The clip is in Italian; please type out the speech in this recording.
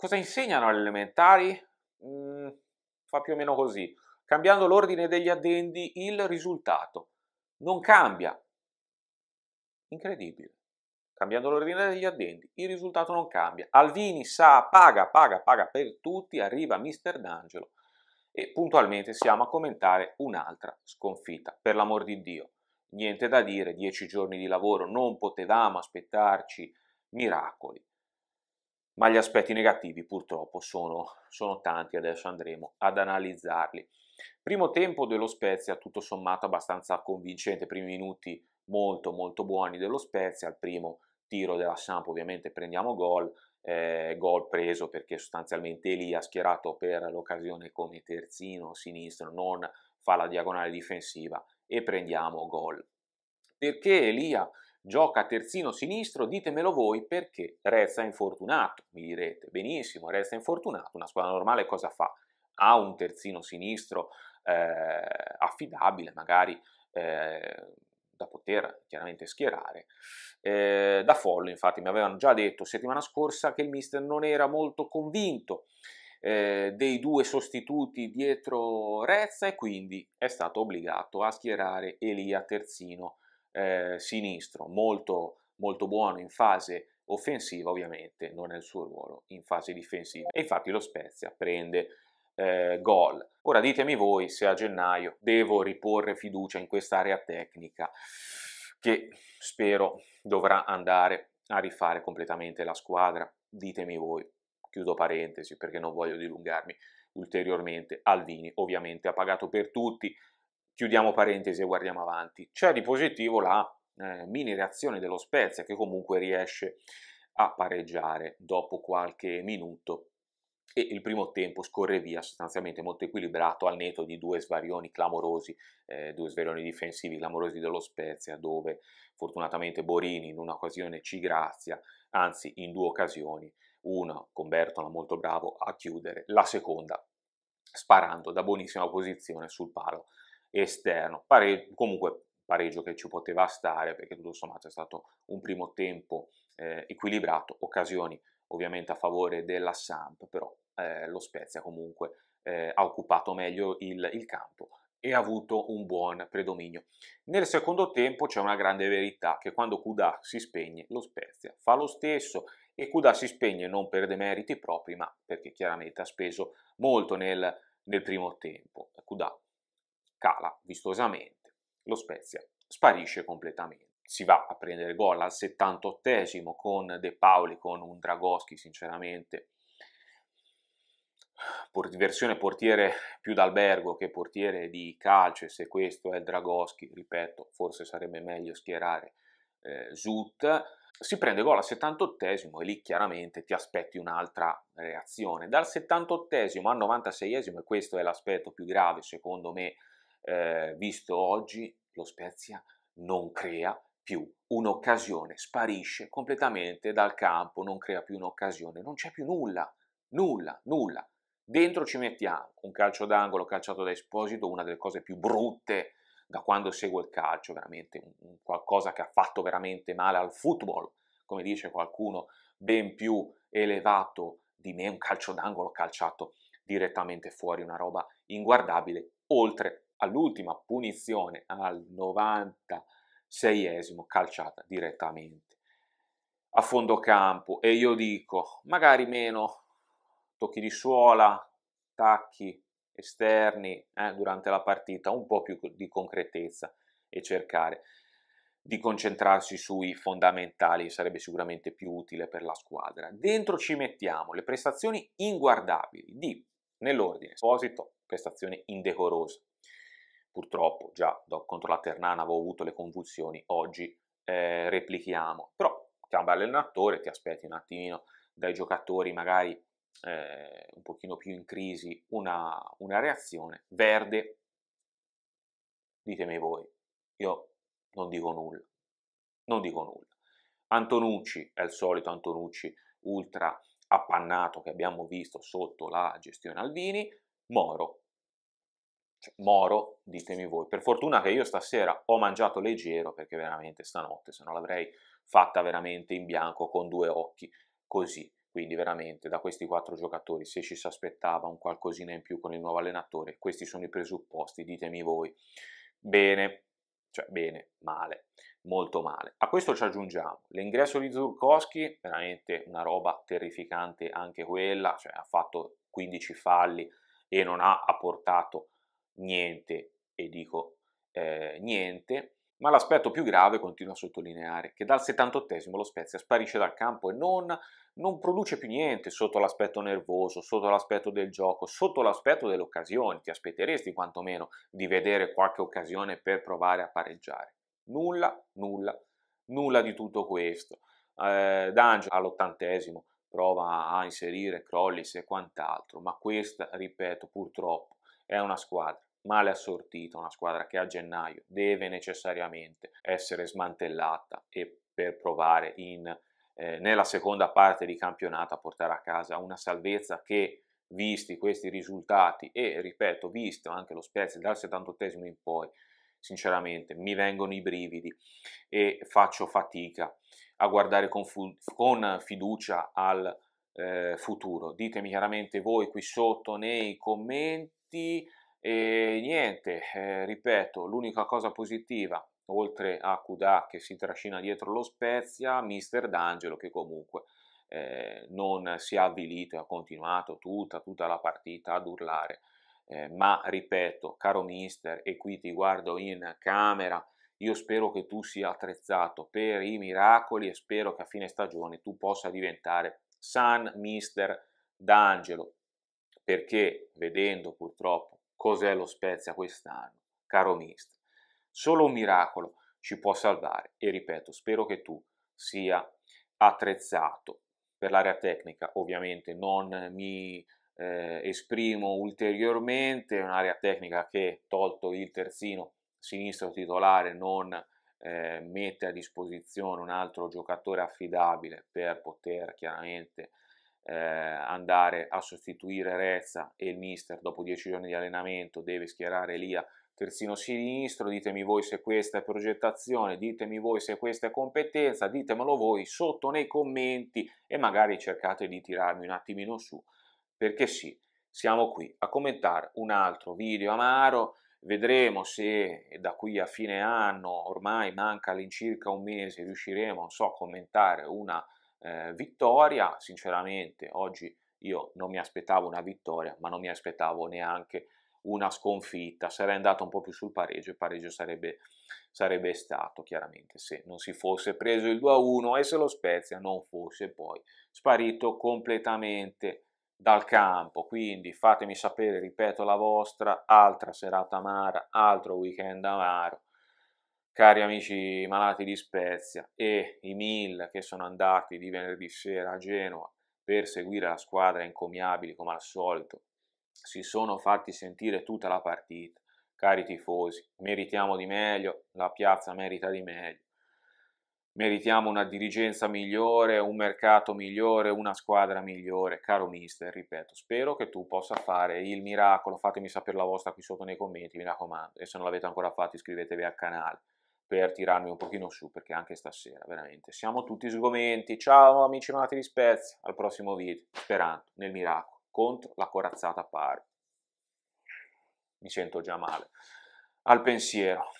Cosa insegnano alle elementari? Mm, fa più o meno così. Cambiando l'ordine degli addendi, il risultato non cambia. Incredibile. Cambiando l'ordine degli addendi, il risultato non cambia. Alvini sa, paga, paga, paga per tutti, arriva mister D'Angelo e puntualmente siamo a commentare un'altra sconfitta, per l'amor di Dio. Niente da dire, dieci giorni di lavoro, non potevamo aspettarci miracoli ma gli aspetti negativi purtroppo sono, sono tanti, adesso andremo ad analizzarli. Primo tempo dello Spezia, tutto sommato abbastanza convincente, primi minuti molto molto buoni dello Spezia, al primo tiro della Samp ovviamente prendiamo gol, eh, gol preso perché sostanzialmente lì ha schierato per l'occasione come terzino sinistro, non fa la diagonale difensiva e prendiamo gol. Perché Elia Gioca terzino sinistro, ditemelo voi perché Rezza è infortunato. Mi direte, benissimo, Rezza è infortunato, una squadra normale cosa fa? Ha un terzino sinistro eh, affidabile, magari eh, da poter chiaramente schierare. Eh, da Follo, infatti, mi avevano già detto settimana scorsa che il mister non era molto convinto eh, dei due sostituti dietro Rezza e quindi è stato obbligato a schierare Elia Terzino eh, sinistro, molto, molto buono in fase offensiva, ovviamente non è il suo ruolo in fase difensiva. E infatti lo Spezia prende eh, gol. Ora ditemi voi se a gennaio devo riporre fiducia in quest'area tecnica che spero dovrà andare a rifare completamente la squadra. Ditemi voi, chiudo parentesi perché non voglio dilungarmi ulteriormente. Alvini ovviamente ha pagato per tutti, Chiudiamo parentesi e guardiamo avanti. C'è di positivo la eh, mini reazione dello Spezia che comunque riesce a pareggiare dopo qualche minuto e il primo tempo scorre via sostanzialmente molto equilibrato al netto di due svarioni clamorosi, eh, due svarioni difensivi clamorosi dello Spezia dove fortunatamente Borini in un'occasione ci grazia, anzi in due occasioni, una con Bertola molto bravo a chiudere, la seconda sparando da buonissima posizione sul palo esterno. Pare, comunque pareggio che ci poteva stare perché tutto sommato è stato un primo tempo eh, equilibrato, occasioni ovviamente a favore della Samp, però eh, lo Spezia comunque eh, ha occupato meglio il, il campo e ha avuto un buon predominio. Nel secondo tempo c'è una grande verità che quando Kuda si spegne lo Spezia fa lo stesso e Kuda si spegne non per demeriti propri ma perché chiaramente ha speso molto nel, nel primo tempo. Kuda cala vistosamente. Lo Spezia sparisce completamente. Si va a prendere gol al 78 con De Paoli, con un Dragoschi sinceramente versione portiere più d'albergo che portiere di calcio se questo è il Dragoschi, ripeto, forse sarebbe meglio schierare eh, Zut. Si prende gol al 78 e lì chiaramente ti aspetti un'altra reazione. Dal 78 al 96 e questo è l'aspetto più grave secondo me eh, visto oggi, lo Spezia non crea più un'occasione, sparisce completamente dal campo, non crea più un'occasione, non c'è più nulla, nulla, nulla. Dentro ci mettiamo un calcio d'angolo calciato da Esposito, una delle cose più brutte da quando seguo il calcio, veramente qualcosa che ha fatto veramente male al football, come dice qualcuno ben più elevato di me, un calcio d'angolo calciato direttamente fuori, una roba inguardabile, oltre all'ultima punizione al 96esimo calciata direttamente a fondo campo e io dico magari meno tocchi di suola, tacchi esterni eh, durante la partita, un po' più di concretezza e cercare di concentrarsi sui fondamentali sarebbe sicuramente più utile per la squadra. Dentro ci mettiamo le prestazioni inguardabili di, nell'ordine, esposito, prestazione indecorosa, purtroppo già do, contro la Ternana avevo avuto le convulsioni, oggi eh, replichiamo. Però ti un bel ti aspetti un attimino dai giocatori magari eh, un pochino più in crisi una, una, reazione. Verde, ditemi voi, io non dico nulla, non dico nulla. Antonucci è il solito Antonucci ultra appannato che abbiamo visto sotto la gestione Alvini, Moro cioè, moro, ditemi voi. Per fortuna che io stasera ho mangiato leggero perché veramente stanotte, se no l'avrei fatta veramente in bianco con due occhi, così. Quindi veramente da questi quattro giocatori, se ci si aspettava un qualcosina in più con il nuovo allenatore, questi sono i presupposti, ditemi voi. Bene, cioè bene, male, molto male. A questo ci aggiungiamo l'ingresso di Zurkowski, veramente una roba terrificante anche quella, cioè ha fatto 15 falli e non ha apportato niente e dico eh, niente. Ma l'aspetto più grave, continua a sottolineare, che dal 78 lo Spezia sparisce dal campo e non, non produce più niente sotto l'aspetto nervoso, sotto l'aspetto del gioco, sotto l'aspetto delle occasioni. Ti aspetteresti quantomeno di vedere qualche occasione per provare a pareggiare. Nulla, nulla, nulla di tutto questo. Eh, D'Angelo all'ottantesimo prova a inserire Crollis e quant'altro, ma questa, ripeto, purtroppo è una squadra male assortita, una squadra che a gennaio deve necessariamente essere smantellata e per provare in, eh, nella seconda parte di campionato a portare a casa una salvezza che visti questi risultati e ripeto visto anche lo Spezia dal 78 in poi sinceramente mi vengono i brividi e faccio fatica a guardare con, con fiducia al eh, futuro ditemi chiaramente voi qui sotto nei commenti e niente, eh, ripeto, l'unica cosa positiva, oltre a Kudà che si trascina dietro lo Spezia, mister D'Angelo che comunque eh, non si è avvilito e ha continuato tutta, tutta la partita ad urlare. Eh, ma ripeto, caro mister, e qui ti guardo in camera, io spero che tu sia attrezzato per i miracoli e spero che a fine stagione tu possa diventare San Mister D'Angelo, perché vedendo purtroppo cos'è lo Spezia quest'anno, caro mister. Solo un miracolo ci può salvare e ripeto, spero che tu sia attrezzato per l'area tecnica, ovviamente non mi eh, esprimo ulteriormente, è un'area tecnica che tolto il terzino sinistro titolare non eh, mette a disposizione un altro giocatore affidabile per poter chiaramente eh, andare a sostituire Rezza e il mister dopo dieci giorni di allenamento deve schierare Elia terzino sinistro, ditemi voi se questa è progettazione, ditemi voi se questa è competenza, ditemelo voi sotto nei commenti e magari cercate di tirarmi un attimino su, perché sì, siamo qui a commentare un altro video amaro, vedremo se da qui a fine anno, ormai manca all'incirca un mese, riusciremo, non so, a commentare una eh, vittoria, sinceramente oggi io non mi aspettavo una vittoria, ma non mi aspettavo neanche una sconfitta, sarei andato un po' più sul pareggio, il pareggio sarebbe, sarebbe stato chiaramente se non si fosse preso il 2-1 e se lo Spezia non fosse poi sparito completamente dal campo. Quindi fatemi sapere, ripeto, la vostra, altra serata amara, altro weekend amaro, cari amici malati di Spezia e i mille che sono andati di venerdì sera a Genova per seguire la squadra incomiabili come al solito, si sono fatti sentire tutta la partita. Cari tifosi, meritiamo di meglio, la piazza merita di meglio. Meritiamo una dirigenza migliore, un mercato migliore, una squadra migliore. Caro mister, ripeto, spero che tu possa fare il miracolo. Fatemi sapere la vostra qui sotto nei commenti, mi raccomando. E se non l'avete ancora fatto iscrivetevi al canale per tirarmi un pochino su, perché anche stasera, veramente, siamo tutti sgomenti. Ciao amici amati di Spezia, al prossimo video, sperando nel miracolo, contro la corazzata Pari. Mi sento già male al pensiero.